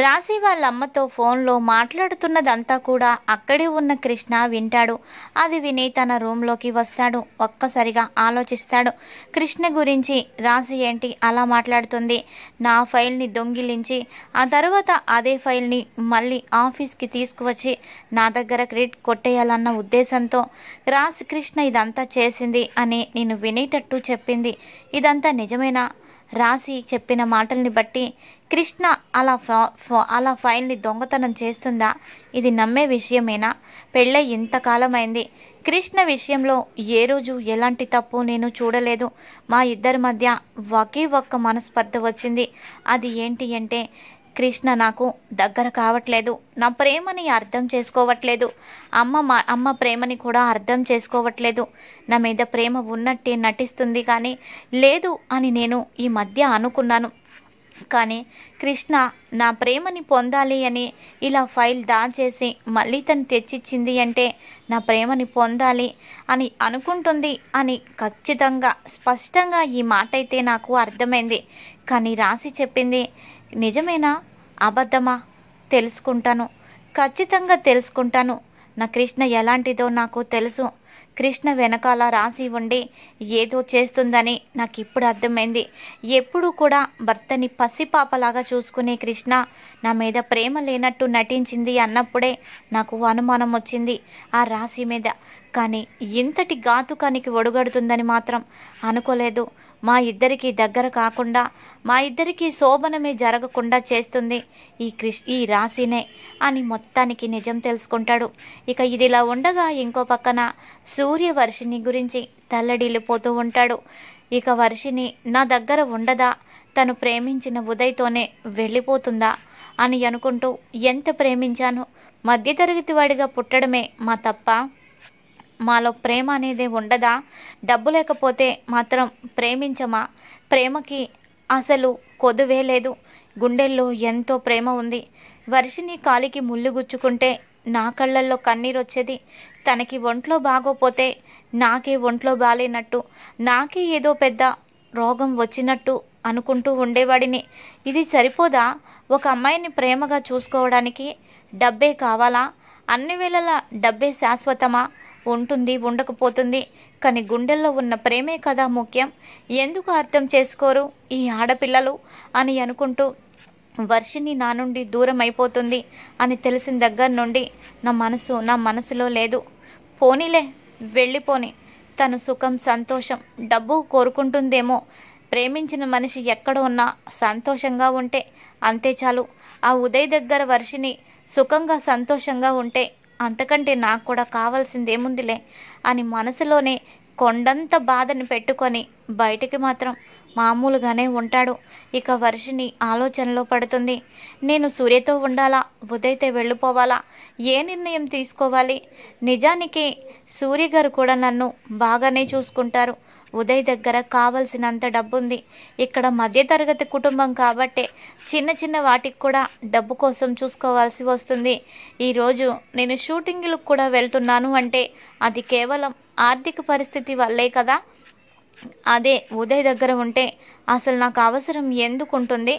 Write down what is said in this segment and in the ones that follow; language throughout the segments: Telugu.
రాశి వాళ్ళ అమ్మతో ఫోన్లో మాట్లాడుతున్నదంతా కూడా అక్కడే ఉన్న కృష్ణ వింటాడు అది విని తన రూమ్లోకి వస్తాడు ఒక్కసారిగా ఆలోచిస్తాడు కృష్ణ గురించి రాశి ఏంటి అలా మాట్లాడుతుంది నా ఫైల్ని దొంగిలించి ఆ తర్వాత అదే ఫైల్ని మళ్ళీ ఆఫీస్కి తీసుకువచ్చి నా దగ్గర క్రెడిట్ కొట్టేయాలన్న ఉద్దేశంతో రాశి కృష్ణ ఇదంతా చేసింది అని నేను వినేటట్టు చెప్పింది ఇదంతా నిజమేనా రాసి చెప్పిన మాటల్ని బట్టి కృష్ణ అలా అలా ఫైల్ని దొంగతనం చేస్తుందా ఇది నమ్మే విషయమేనా పెళ్ళై ఇంతకాలమైంది కృష్ణ విషయంలో ఏ రోజు ఎలాంటి తప్పు నేను చూడలేదు మా ఇద్దరి మధ్య ఒకే ఒక్క మనస్పర్ధ వచ్చింది అది ఏంటి అంటే కృష్ణ నాకు దగ్గర కావట్లేదు నా ప్రేమని అర్థం చేసుకోవట్లేదు అమ్మ మా అమ్మ ప్రేమని కూడా అర్థం చేసుకోవట్లేదు నా మీద ప్రేమ ఉన్నట్టే నటిస్తుంది కానీ లేదు అని నేను ఈ మధ్య అనుకున్నాను కానీ కృష్ణ నా ప్రేమని పొందాలి అని ఇలా ఫైల్ దాచేసి మళ్ళీ తను తెచ్చిచ్చింది అంటే నా ప్రేమని పొందాలి అని అనుకుంటుంది అని ఖచ్చితంగా స్పష్టంగా ఈ మాట అయితే నాకు అర్థమైంది కానీ రాసి చెప్పింది నిజమేనా అబద్ధమా తెలుసుకుంటాను ఖచ్చితంగా తెలుసుకుంటాను నా కృష్ణ ఎలాంటిదో నాకు తెలుసు కృష్ణ వెనకాల రాసి ఉండి ఏదో చేస్తుందని నాకు ఇప్పుడు అర్థమైంది ఎప్పుడూ కూడా భర్తని పసిపాపలాగా చూసుకునే కృష్ణ నా మీద ప్రేమ లేనట్టు నటించింది అన్నప్పుడే నాకు అనుమానం వచ్చింది ఆ రాశి మీద కానీ ఇంతటి ఘాతుకానికి ఒడుగడుతుందని మాత్రం అనుకోలేదు మా ఇద్దరికి దగ్గర కాకుండా మా ఇద్దరికి శోభనమే జరగకుండా చేస్తుంది ఈ క్రిష్ ఈ రాశినే అని మొత్తానికి నిజం తెలుసుకుంటాడు ఇక ఇదిలా ఉండగా ఇంకో పక్కన సూర్యవర్షిని గురించి తల్లడిల్లిపోతూ ఉంటాడు ఇక వర్షిని నా దగ్గర ఉండదా తను ప్రేమించిన ఉదయ్తోనే వెళ్ళిపోతుందా అని అనుకుంటూ ఎంత ప్రేమించాను మధ్యతరగతి వాడిగా పుట్టడమే మా తప్ప మాలో ప్రేమ అనేది ఉండదా డబ్బు లేకపోతే మాత్రం ప్రేమించమా ప్రేమకి అసలు కొదువే లేదు గుండెల్లో ఎంతో ప్రేమ ఉంది వర్షిని కాలికి ముళ్ళు గుచ్చుకుంటే నా కళ్ళల్లో కన్నీరు వచ్చేది తనకి ఒంట్లో బాగోపోతే నాకే ఒంట్లో బాలేనట్టు నాకే ఏదో పెద్ద రోగం వచ్చినట్టు అనుకుంటూ ఉండేవాడిని ఇది సరిపోదా ఒక అమ్మాయిని ప్రేమగా చూసుకోవడానికి డబ్బే కావాలా అన్ని వేళలా డబ్బే శాశ్వతమా ఉంటుంది ఉండకపోతుంది కానీ గుండెల్లో ఉన్న ప్రేమే కదా ముఖ్యం ఎందుకు అర్థం చేసుకోరు ఈ ఆడపిల్లలు అని అనుకుంటూ వర్షిని నా నుండి దూరం అయిపోతుంది అని తెలిసిన దగ్గర నుండి నా మనసు నా మనసులో లేదు పోనీలే వెళ్ళిపోని తను సుఖం సంతోషం డబ్బు కోరుకుంటుందేమో ప్రేమించిన మనిషి ఎక్కడ ఉన్నా సంతోషంగా ఉంటే అంతే చాలు ఆ ఉదయ్ దగ్గర వర్షిని సుఖంగా సంతోషంగా ఉంటే అంతకంటే నాకు కూడా కావాల్సిందేముందిలే అని మనసులోనే కొండంత బాధని పెట్టుకొని బయటికి మాత్రం మామూలుగానే ఉంటాడు ఇక వర్షిని ఆలోచనలో పడుతుంది నేను సూర్యతో ఉండాలా ఉదయతే వెళ్ళిపోవాలా ఏ నిర్ణయం తీసుకోవాలి నిజానికి సూర్యగారు కూడా నన్ను బాగానే చూసుకుంటారు ఉదయ్ దగ్గర కావలసినంత డబ్బుంది ఇక్కడ మధ్యతరగతి కుటుంబం కాబట్టే చిన్న చిన్న వాటికి కూడా డబ్బు కోసం చూసుకోవాల్సి వస్తుంది ఈరోజు నేను షూటింగ్లకు కూడా వెళ్తున్నాను అంటే అది కేవలం ఆర్థిక పరిస్థితి వల్లే కదా అదే ఉదయ్ దగ్గర ఉంటే అసలు నాకు అవసరం ఎందుకు ఉంటుంది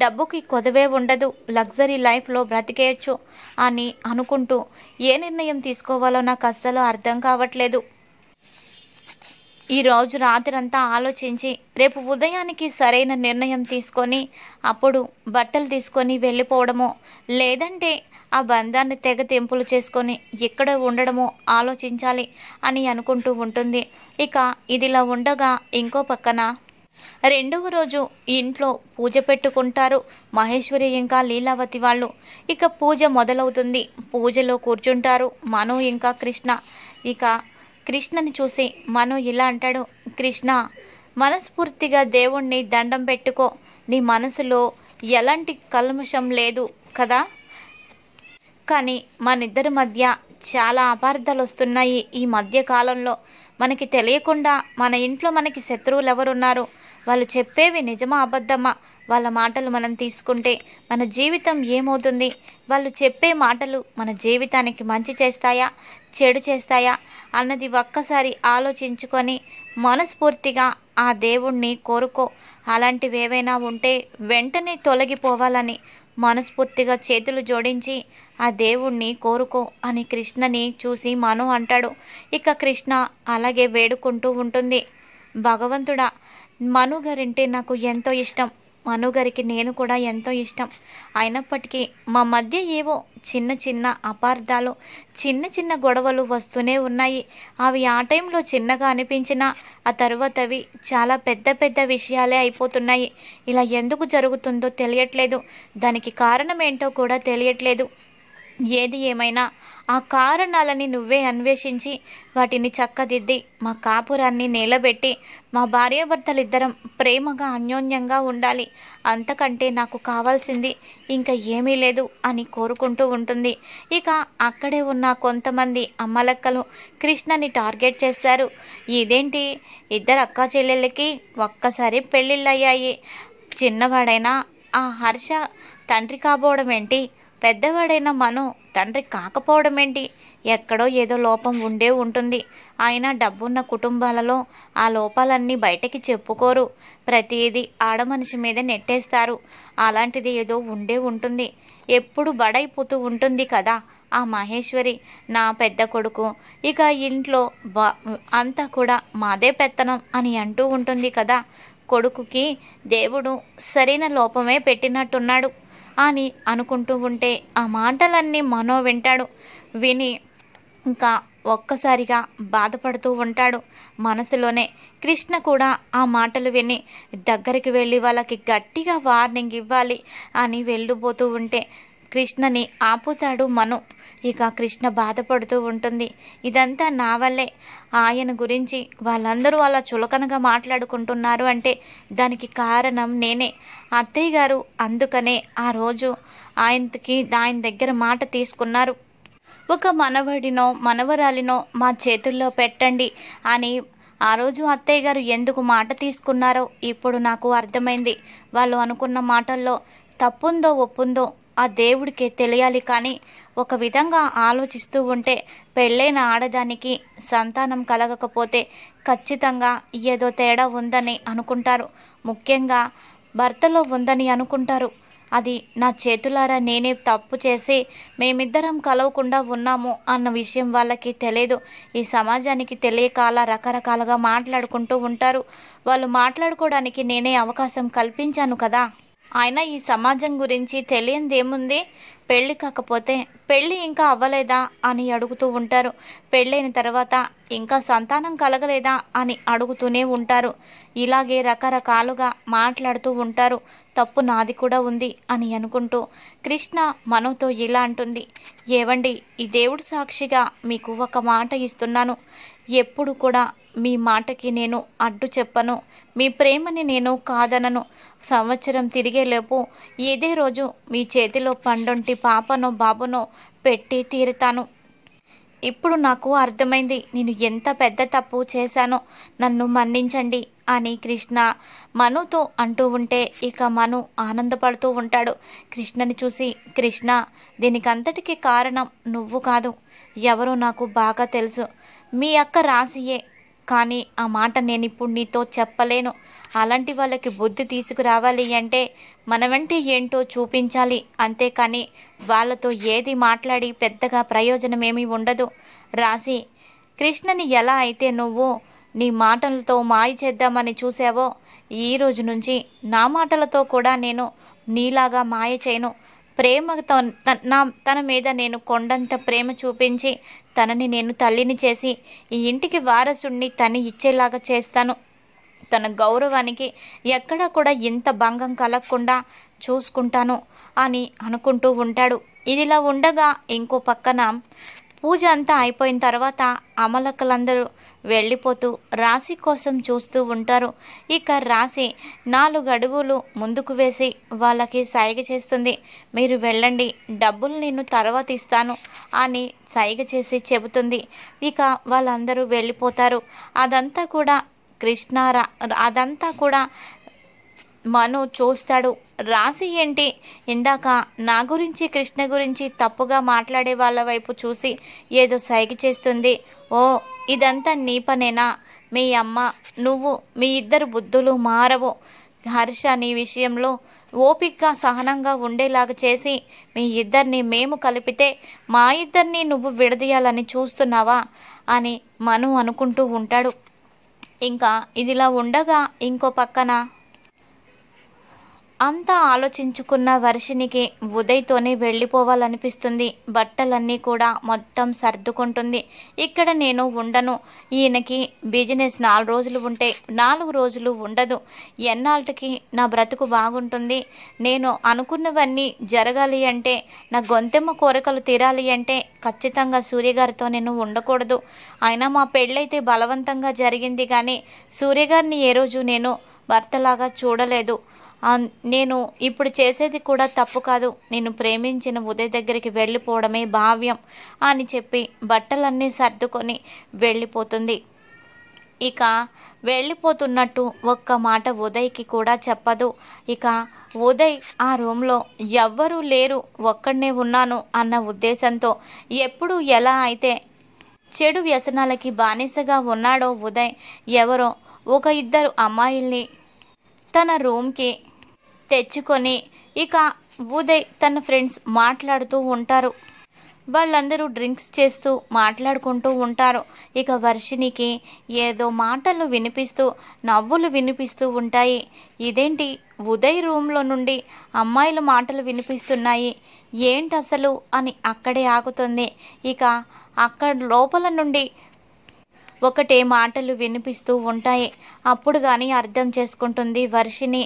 డబ్బుకి కొదవే ఉండదు లగ్జరీ లైఫ్లో బ్రతికేయచ్చు అని అనుకుంటూ ఏ నిర్ణయం తీసుకోవాలో నాకు అస్సలు అర్థం కావట్లేదు ఈరోజు రాత్రంతా ఆలోచించి రేపు ఉదయానికి సరైన నిర్ణయం తీసుకొని అప్పుడు బట్టలు తీసుకొని వెళ్ళిపోవడమో లేదంటే ఆ బంధాన్ని తెగ తెంపులు చేసుకొని ఎక్కడ ఉండడమో ఆలోచించాలి అని అనుకుంటూ ఉంటుంది ఇక ఇదిలా ఉండగా ఇంకో పక్కన రెండవ రోజు ఇంట్లో పూజ పెట్టుకుంటారు మహేశ్వరి ఇంకా లీలావతి వాళ్ళు ఇక పూజ మొదలవుతుంది పూజలో కూర్చుంటారు మను ఇంకా కృష్ణ ఇక కృష్ణని చూసి మను ఇలా అంటాడు కృష్ణ మనస్ఫూర్తిగా దేవుణ్ణి దండం పెట్టుకో నీ మనసులో ఎలాంటి కల్మషం లేదు కదా కానీ మనిద్దరి మధ్య చాలా అపార్థాలు వస్తున్నాయి ఈ మధ్య కాలంలో మనకి తెలియకుండా మన ఇంట్లో మనకి శత్రువులు ఎవరున్నారు వాళ్ళు చెప్పేవి నిజమా అబద్ధమా వాళ్ళ మాటలు మనం తీసుకుంటే మన జీవితం ఏమవుతుంది వాళ్ళు చెప్పే మాటలు మన జీవితానికి మంచి చేస్తాయా చెడు చేస్తాయా అన్నది ఒక్కసారి ఆలోచించుకొని మనస్ఫూర్తిగా ఆ దేవుణ్ణి కోరుకో అలాంటివి ఏవైనా ఉంటే వెంటనే తొలగిపోవాలని మనస్ఫూర్తిగా చేతులు జోడించి ఆ దేవుణ్ణి కోరుకో అని కృష్ణని చూసి మను అంటాడు ఇక కృష్ణ అలాగే వేడుకుంటూ ఉంటుంది భగవంతుడా మనుగారంటే నాకు ఎంతో ఇష్టం మనుగారికి నేను కూడా ఎంతో ఇష్టం అయినప్పటికీ మా మధ్య ఏవో చిన్న చిన్న అపార్థాలు చిన్న చిన్న గొడవలు వస్తూనే ఉన్నాయి అవి ఆ టైంలో చిన్నగా అనిపించినా ఆ తర్వాత అవి చాలా పెద్ద పెద్ద విషయాలే అయిపోతున్నాయి ఇలా ఎందుకు జరుగుతుందో తెలియట్లేదు దానికి కారణం ఏంటో కూడా తెలియట్లేదు ఏది ఏమైనా ఆ కారణాలని నువ్వే అన్వేషించి వాటిని చక్కదిద్ది మా కాపురాన్ని నేలబెట్టి మా భార్యాభర్తలిద్దరం ప్రేమగా అన్యోన్యంగా ఉండాలి అంతకంటే నాకు కావాల్సింది ఇంకా ఏమీ లేదు అని కోరుకుంటూ ఉంటుంది ఇక అక్కడే ఉన్న కొంతమంది అమ్మలక్కలు కృష్ణని టార్గెట్ చేస్తారు ఇదేంటి ఇద్దరు అక్క చెల్లెళ్ళకి ఒక్కసారి పెళ్ళిళ్ళయ్యాయి చిన్నవాడైనా ఆ హర్ష తండ్రి కాబోవడం ఏంటి పెద్దవాడైన మను తండ్రి కాకపోవడం ఏంటి ఎక్కడో ఏదో లోపం ఉండే ఉంటుంది ఆయన డబ్బున్న కుటుంబాలలో ఆ లోపాలన్నీ బయటకి చెప్పుకోరు ప్రతిదీ ఆడమనిషి మీద నెట్టేస్తారు అలాంటిది ఏదో ఉండే ఉంటుంది ఎప్పుడు బడైపోతూ ఉంటుంది కదా ఆ మహేశ్వరి నా పెద్ద కొడుకు ఇక ఇంట్లో బా అంతా కూడా మాదే పెత్తనం అని అంటూ ఉంటుంది కదా కొడుకుకి దేవుడు సరైన లోపమే పెట్టినట్టున్నాడు అని అనుకుంటూ ఉంటే ఆ మాటలన్నీ మనో వింటాడు విని ఇంకా ఒక్కసారిగా బాధపడుతూ ఉంటాడు మనసులోనే కృష్ణ కూడా ఆ మాటలు విని దగ్గరికి వెళ్ళి వాళ్ళకి గట్టిగా వార్నింగ్ ఇవ్వాలి అని వెళ్ళిపోతూ ఉంటే కృష్ణని ఆపుతాడు మను ఇక కృష్ణ బాధపడుతూ ఉంటుంది ఇదంతా నా వల్లే ఆయన గురించి వాళ్ళందరూ అలా చులకనగా మాట్లాడుకుంటున్నారు అంటే దానికి కారణం నేనే అత్తయ్య గారు అందుకనే ఆ రోజు ఆయనకి ఆయన దగ్గర మాట తీసుకున్నారు ఒక మనవడినో మనవరాలినో మా చేతుల్లో పెట్టండి అని ఆ రోజు అత్తయ్య గారు ఎందుకు మాట తీసుకున్నారో ఇప్పుడు నాకు అర్థమైంది వాళ్ళు అనుకున్న మాటల్లో తప్పుందో ఒప్పుందో ఆ దేవుడికే తెలియాలి కానీ ఒక విధంగా ఆలోచిస్తూ ఉంటే పెళ్ళైన ఆడదానికి సంతానం కలగకపోతే ఖచ్చితంగా ఏదో తేడా ఉందని అనుకుంటారు ముఖ్యంగా భర్తలో ఉందని అనుకుంటారు అది నా చేతులారా నేనే తప్పు చేసి మేమిద్దరం కలవకుండా ఉన్నాము అన్న విషయం వాళ్ళకి తెలియదు ఈ సమాజానికి తెలియక అలా రకరకాలుగా మాట్లాడుకుంటూ ఉంటారు వాళ్ళు మాట్లాడుకోవడానికి నేనే అవకాశం కల్పించాను కదా అయినా ఈ సమాజం గురించి తెలియందేముంది పెళ్ళి కాకపోతే పెళ్ళి ఇంకా అవ్వలేదా అని అడుగుతూ ఉంటారు పెళ్ళైన తర్వాత ఇంకా సంతానం కలగలేదా అని అడుగుతూనే ఉంటారు ఇలాగే రకరకాలుగా మాట్లాడుతూ ఉంటారు తప్పు నాది కూడా ఉంది అని అనుకుంటూ కృష్ణ మనోతో ఇలా అంటుంది ఏవండి ఈ దేవుడు సాక్షిగా మీకు ఒక మాట ఇస్తున్నాను ఎప్పుడు కూడా మీ మాటకి నేను అడ్డు చెప్పను మీ ప్రేమని నేను కాదనను సంవత్సరం తిరిగేలోపు ఇదే రోజు మీ చేతిలో పండొంటి పాపనో బాబునో పెట్టి తీరుతాను ఇప్పుడు నాకు అర్థమైంది నేను ఎంత పెద్ద తప్పు చేశానో నన్ను మన్నించండి అని కృష్ణ మనుతో అంటూ ఉంటే ఇక మను ఆనందపడుతూ ఉంటాడు కృష్ణని చూసి కృష్ణ దీనికంతటికి కారణం నువ్వు కాదు ఎవరు నాకు బాగా తెలుసు మీ అక్క రాసియే కానీ ఆ మాట నేనిప్పుడు నీతో చెప్పలేను అలాంటి వాళ్ళకి బుద్ధి తీసుకురావాలి అంటే మనమంటే ఏంటో చూపించాలి అంతేకాని వాళ్ళతో ఏది మాట్లాడి పెద్దగా ప్రయోజనమేమీ ఉండదు రాసి కృష్ణని ఎలా అయితే నువ్వు నీ మాటలతో మాయ చేద్దామని చూసావో ఈ రోజు నుంచి నా మాటలతో కూడా నేను నీలాగా మాయ చేయను ప్రేమతో నా తన మీద నేను కొండంత ప్రేమ చూపించి తనని నేను తల్లిని చేసి ఈ ఇంటికి వారసుణ్ణి తని ఇచ్చేలాగా చేస్తాను తన గౌరవానికి ఎక్కడా కూడా ఇంత భంగం కలగకుండా చూసుకుంటాను అని అనుకుంటూ ఉంటాడు ఇదిలా ఉండగా ఇంకో పక్కన పూజ అంతా అయిపోయిన తర్వాత అమలకలందరూ వెళ్ళిపోతూ రాశి కోసం చూస్తూ ఉంటారు ఇక రాశి నాలుగు అడుగులు ముందుకు వేసి వాళ్ళకి సైగ చేస్తుంది మీరు వెళ్ళండి డబ్బులు నేను తర్వాత ఇస్తాను అని సైగ చేసి చెబుతుంది ఇక వాళ్ళందరూ వెళ్ళిపోతారు అదంతా కూడా కృష్ణ అదంతా కూడా మను చూస్తాడు రాసి ఏంటి ఇందాక నా గురించి కృష్ణ గురించి తప్పుగా మాట్లాడే వాళ్ళ వైపు చూసి ఏదో సైగ చేస్తుంది ఓ ఇదంతా నీ పనేనా మీ అమ్మ నువ్వు మీ ఇద్దరు బుద్ధులు మారవు హర్ష నీ విషయంలో ఓపిక్గా సహనంగా ఉండేలాగా చేసి మీ ఇద్దరిని మేము కలిపితే మా ఇద్దరిని నువ్వు విడదీయాలని చూస్తున్నావా అని మను అనుకుంటూ ఉంటాడు ఇంకా ఇదిలా ఉండగా ఇంకో పక్కన అంతా ఆలోచించుకున్న వర్షినికి ఉదయ్తోనే వెళ్ళిపోవాలనిపిస్తుంది బట్టలన్నీ కూడా మొత్తం సర్దుకుంటుంది ఇక్కడ నేను ఉండను ఈయనకి బిజినెస్ నాలుగు రోజులు ఉంటే నాలుగు రోజులు ఉండదు ఎన్నాళ్ళకి నా బ్రతుకు బాగుంటుంది నేను అనుకున్నవన్నీ జరగాలి అంటే నా గొంతెమ్మ కోరికలు తీరాలి అంటే ఖచ్చితంగా సూర్యగారితో నేను ఉండకూడదు అయినా మా పెళ్ళైతే బలవంతంగా జరిగింది కానీ సూర్యగారిని ఏ రోజు నేను భర్తలాగా చూడలేదు నేను ఇప్పుడు చేసేది కూడా తప్పు కాదు నేను ప్రేమించిన ఉదయ్ దగ్గరికి వెళ్ళిపోవడమే భావ్యం అని చెప్పి బట్టలన్నీ సర్దుకొని వెళ్ళిపోతుంది ఇక వెళ్ళిపోతున్నట్టు ఒక్క మాట ఉదయ్కి కూడా చెప్పదు ఇక ఉదయ్ ఆ రూమ్లో ఎవ్వరూ లేరు ఒక్కడనే ఉన్నాను అన్న ఉద్దేశంతో ఎప్పుడు ఎలా అయితే చెడు వ్యసనాలకి బానిసగా ఉన్నాడో ఉదయ్ ఎవరో ఒక ఇద్దరు అమ్మాయిల్ని తన రూమ్కి తెచ్చుకొని ఇక ఉదయ్ తన ఫ్రెండ్స్ మాట్లాడుతూ ఉంటారు వాళ్ళందరూ డ్రింక్స్ చేస్తూ మాట్లాడుకుంటూ ఉంటారు ఇక వర్షినికి ఏదో మాటలు వినిపిస్తూ నవ్వులు వినిపిస్తూ ఉంటాయి ఇదేంటి ఉదయ్ రూమ్లో నుండి అమ్మాయిల మాటలు వినిపిస్తున్నాయి ఏంటసలు అని అక్కడే ఆగుతుంది ఇక అక్కడ లోపల నుండి ఒకటే మాటలు వినిపిస్తూ ఉంటాయి అప్పుడు కానీ అర్థం చేసుకుంటుంది వర్షిని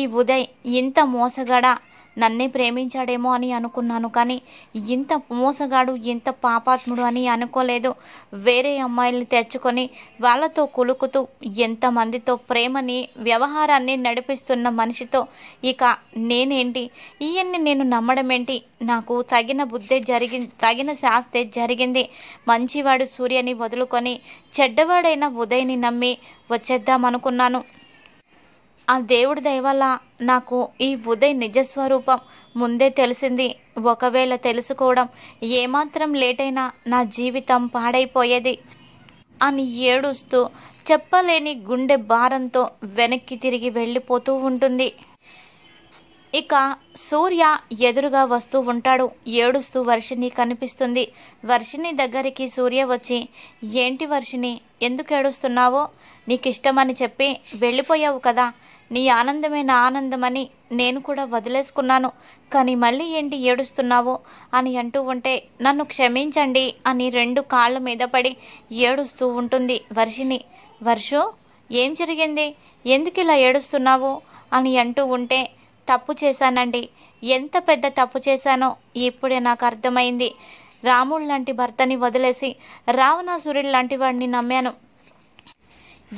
ఈ ఉదయ్ ఇంత మోసగడ నన్నే ప్రేమించాడేమో అని అనుకున్నాను కానీ ఇంత మోసగాడు ఇంత పాపాత్ముడు అని అనుకోలేదు వేరే అమ్మాయిల్ని తెచ్చుకొని వాళ్ళతో కులుకుతూ ఎంతమందితో ప్రేమని వ్యవహారాన్ని నడిపిస్తున్న మనిషితో ఇక నేనేంటి ఈయన్ని నేను నమ్మడమేంటి నాకు తగిన బుద్ధే జరిగి తగిన శాస్తే జరిగింది మంచివాడు సూర్యని వదులుకొని చెడ్డవాడైన ఉదయ్ని నమ్మి వచ్చేద్దామనుకున్నాను ఆ దేవుడి దయవల్ల నాకు ఈ ఉదయ్ నిజస్వరూపం ముందే తెలిసింది ఒకవేళ తెలుసుకోవడం ఏమాత్రం లేటైనా నా జీవితం పాడైపోయేది అని ఏడుస్తూ చెప్పలేని గుండె భారంతో వెనక్కి తిరిగి వెళ్ళిపోతూ ఉంటుంది ఇక సూర్య ఎదురుగా వస్తూ ఉంటాడు ఏడుస్తూ వర్షిని కనిపిస్తుంది వర్షిని దగ్గరికి సూర్య వచ్చి ఏంటి వర్షిని ఎందుకు ఏడుస్తున్నావో నీకు ఇష్టమని చెప్పి వెళ్ళిపోయావు కదా నీ ఆనందమే నా ఆనందమని నేను కూడా వదిలేసుకున్నాను కానీ మళ్ళీ ఏంటి ఏడుస్తున్నావు అని అంటూ ఉంటే నన్ను క్షమించండి అని రెండు కాళ్ళ మీద పడి ఏడుస్తూ ఉంటుంది వర్షిని వర్షు ఏం జరిగింది ఎందుకు ఇలా ఏడుస్తున్నావు అని అంటూ ఉంటే తప్పు చేశానండి ఎంత పెద్ద తప్పు చేశానో ఇప్పుడే నాకు అర్థమైంది రాముడు లాంటి భర్తని వదిలేసి రావణాసురుడు లాంటి వాడిని నమ్మాను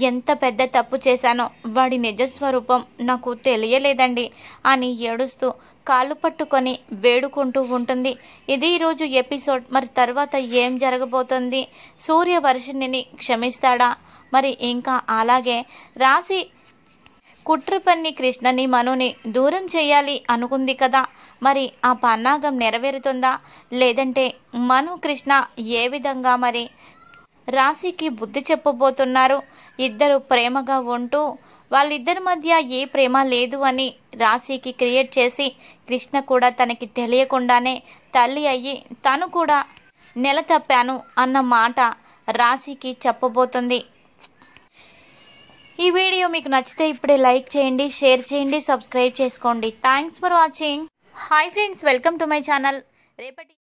ఎంత పెద్ద తప్పు చేశానో వాడి నిజస్వరూపం నాకు తెలియలేదండి అని ఏడుస్తూ కాళ్ళు పట్టుకొని వేడుకుంటూ ఉంటుంది ఇది ఈరోజు ఎపిసోడ్ మరి తర్వాత ఏం జరగబోతుంది సూర్యవర్షిణిని క్షమిస్తాడా మరి ఇంకా అలాగే రాసి కుట్రపన్ని కృష్ణని మనుని దూరం చేయాలి అనుకుంది కదా మరి ఆ పన్నాగం నెరవేరుతుందా లేదంటే మను కృష్ణ ఏ విధంగా మరి రాశికి బుద్ధి చెప్పబోతున్నారు ఇద్దరు ప్రేమగా ఉంటూ వాళ్ళిద్దరి మధ్య ఏ ప్రేమ లేదు అని రాశికి క్రియేట్ చేసి కృష్ణ కూడా తనకి తెలియకుండానే తల్లి అయ్యి తను కూడా నెల తప్పాను అన్న మాట రాశికి చెప్పబోతుంది ఈ వీడియో మీకు నచ్చితే ఇప్పుడే లైక్ చేయండి షేర్ చేయండి సబ్స్క్రైబ్ చేసుకోండి thanks for watching hi friends welcome to my channel రేపటి